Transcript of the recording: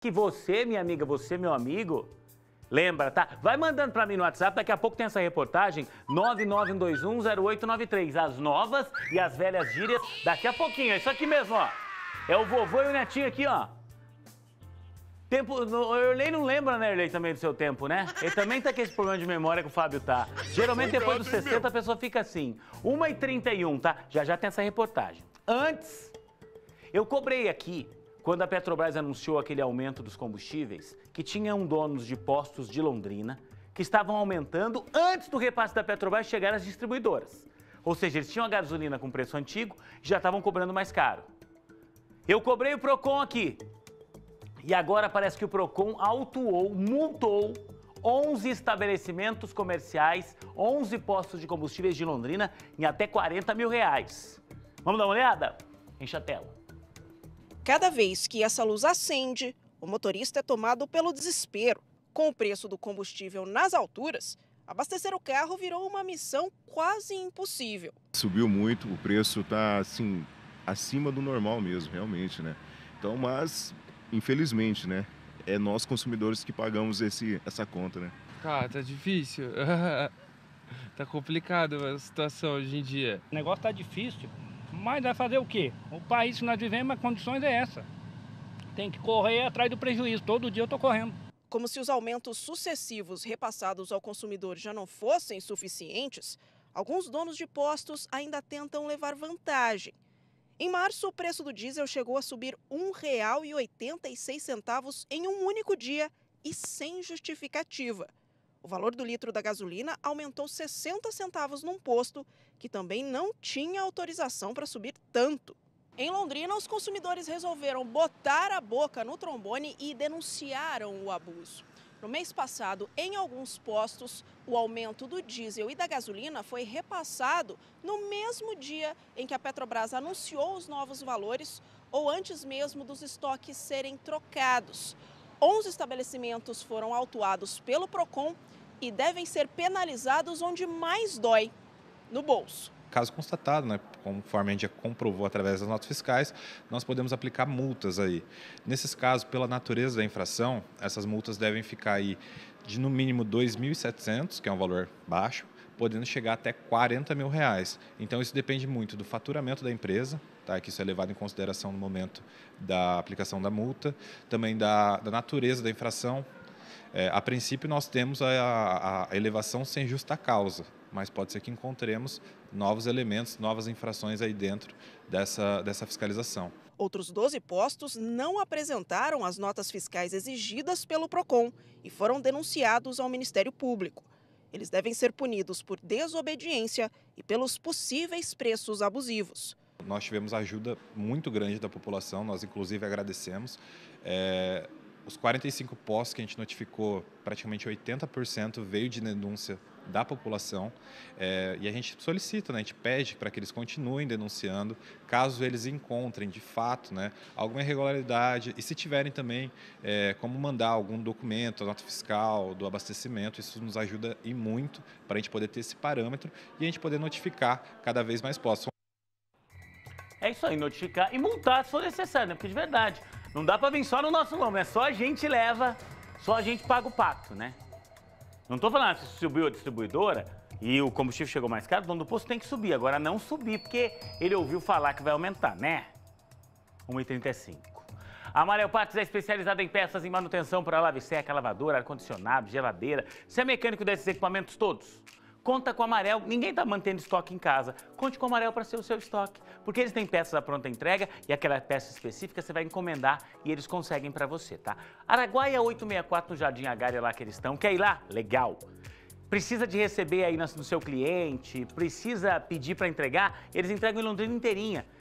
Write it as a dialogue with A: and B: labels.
A: que você, minha amiga, você, meu amigo, lembra, tá? Vai mandando para mim no WhatsApp, daqui a pouco tem essa reportagem 991210893, as novas e as velhas gírias, daqui a pouquinho, é isso aqui mesmo, ó. É o vovô e o netinho aqui, ó. Tempo, o Erlei não lembra, né, Erlei, também do seu tempo, né? Ele também tá com esse problema de memória que o Fábio tá. Geralmente depois dos é 60 a pessoa fica assim. 1h31, tá? Já já tem essa reportagem. Antes, eu cobrei aqui quando a Petrobras anunciou aquele aumento dos combustíveis, que tinham donos de postos de Londrina que estavam aumentando antes do repasse da Petrobras chegar às distribuidoras. Ou seja, eles tinham a gasolina com preço antigo e já estavam cobrando mais caro. Eu cobrei o Procon aqui. E agora parece que o Procon autuou, multou 11 estabelecimentos comerciais, 11 postos de combustíveis de Londrina em até 40 mil reais. Vamos
B: dar uma olhada? Enche a tela. Cada vez que essa luz acende, o motorista é tomado pelo desespero. Com o preço do combustível nas alturas, abastecer o carro virou uma missão quase impossível. Subiu muito, o preço está assim, acima do normal mesmo, realmente, né? Então, mas, infelizmente, né? É nós consumidores que pagamos esse, essa conta, né?
C: Cara, tá difícil. tá complicado a situação hoje em dia. O negócio tá difícil
A: mas vai fazer o quê? O país que nós vivemos, as condições é essa. Tem que correr atrás do
B: prejuízo. Todo dia eu estou correndo. Como se os aumentos sucessivos repassados ao consumidor já não fossem suficientes, alguns donos de postos ainda tentam levar vantagem. Em março, o preço do diesel chegou a subir R$ 1,86 em um único dia e sem justificativa. O valor do litro da gasolina aumentou 60 centavos num posto que também não tinha autorização para subir tanto. Em Londrina, os consumidores resolveram botar a boca no trombone e denunciaram o abuso. No mês passado, em alguns postos, o aumento do diesel e da gasolina foi repassado no mesmo dia em que a Petrobras anunciou os novos valores ou antes mesmo dos estoques serem trocados. 11 estabelecimentos foram autuados pelo Procon e devem ser penalizados onde mais dói, no bolso.
C: Caso constatado, né, conforme a gente já comprovou através das notas fiscais, nós podemos aplicar multas aí. Nesses casos, pela natureza da infração, essas multas devem ficar aí de no mínimo 2.700, que é um valor baixo, podendo chegar até 40 mil reais. Então, isso depende muito do faturamento da empresa, tá? que isso é levado em consideração no momento da aplicação da multa, também da, da natureza da infração. É, a princípio, nós temos a, a elevação sem justa causa, mas pode ser que encontremos novos elementos, novas infrações aí dentro dessa, dessa fiscalização.
B: Outros 12 postos não apresentaram as notas fiscais exigidas pelo PROCON e foram denunciados ao Ministério Público. Eles devem ser punidos por desobediência e pelos possíveis preços abusivos.
C: Nós tivemos ajuda muito grande da população, nós inclusive agradecemos. É, os 45 postos que a gente notificou, praticamente 80% veio de denúncia da população é, e a gente solicita, né, a gente pede para que eles continuem denunciando caso eles encontrem de fato né, alguma irregularidade e se tiverem também é, como mandar algum documento, nota fiscal do abastecimento, isso nos ajuda e muito para a gente poder ter esse parâmetro e a gente poder notificar cada vez mais postos.
A: É isso aí, notificar e multar se for necessário, né? Porque de verdade, não dá para vir só no nosso nome, é só a gente leva, só a gente paga o pacto, né? Não estou falando ah, se subiu a distribuidora e o combustível chegou mais caro, o dono do posto tem que subir. Agora não subir, porque ele ouviu falar que vai aumentar, né? 1,35. A Amarel Partes é especializada em peças e manutenção para lave seca, lavadora, ar-condicionado, geladeira. Você é mecânico desses equipamentos todos? Conta com o amarelo. Ninguém está mantendo estoque em casa. Conte com o amarelo para ser o seu estoque. Porque eles têm peças à pronta entrega e aquela peça específica você vai encomendar e eles conseguem para você, tá? Araguaia 864 é no Jardim Agária, lá que eles estão. Quer ir lá? Legal! Precisa de receber aí no seu cliente, precisa pedir para entregar, eles entregam em Londrina inteirinha.